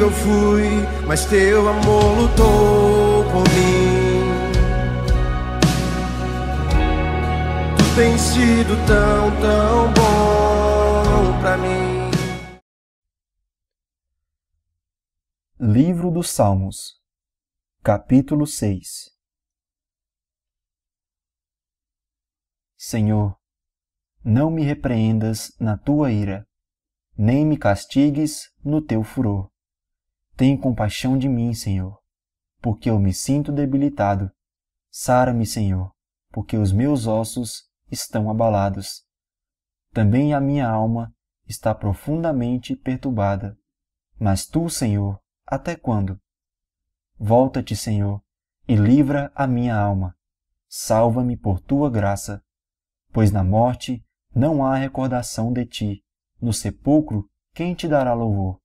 Eu fui, mas teu amor lutou por mim. Tu tens sido tão, tão bom para mim. Livro dos Salmos, capítulo 6 Senhor, não me repreendas na tua ira, nem me castigues no teu furor. Tem compaixão de mim, Senhor, porque eu me sinto debilitado. Sara-me, Senhor, porque os meus ossos estão abalados. Também a minha alma está profundamente perturbada. Mas tu, Senhor, até quando? Volta-te, Senhor, e livra a minha alma. Salva-me por tua graça, pois na morte não há recordação de ti. No sepulcro, quem te dará louvor?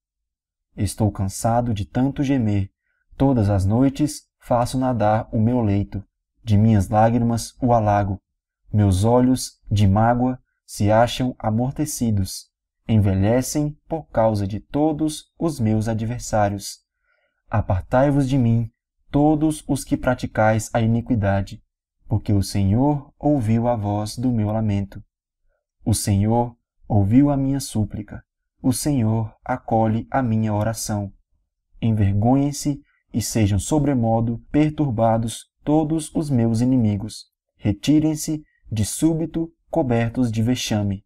Estou cansado de tanto gemer. Todas as noites faço nadar o meu leito. De minhas lágrimas o alago. Meus olhos, de mágoa, se acham amortecidos. Envelhecem por causa de todos os meus adversários. Apartai-vos de mim, todos os que praticais a iniquidade, porque o Senhor ouviu a voz do meu lamento. O Senhor ouviu a minha súplica o Senhor acolhe a minha oração. Envergonhem-se e sejam sobremodo perturbados todos os meus inimigos. Retirem-se de súbito cobertos de vexame.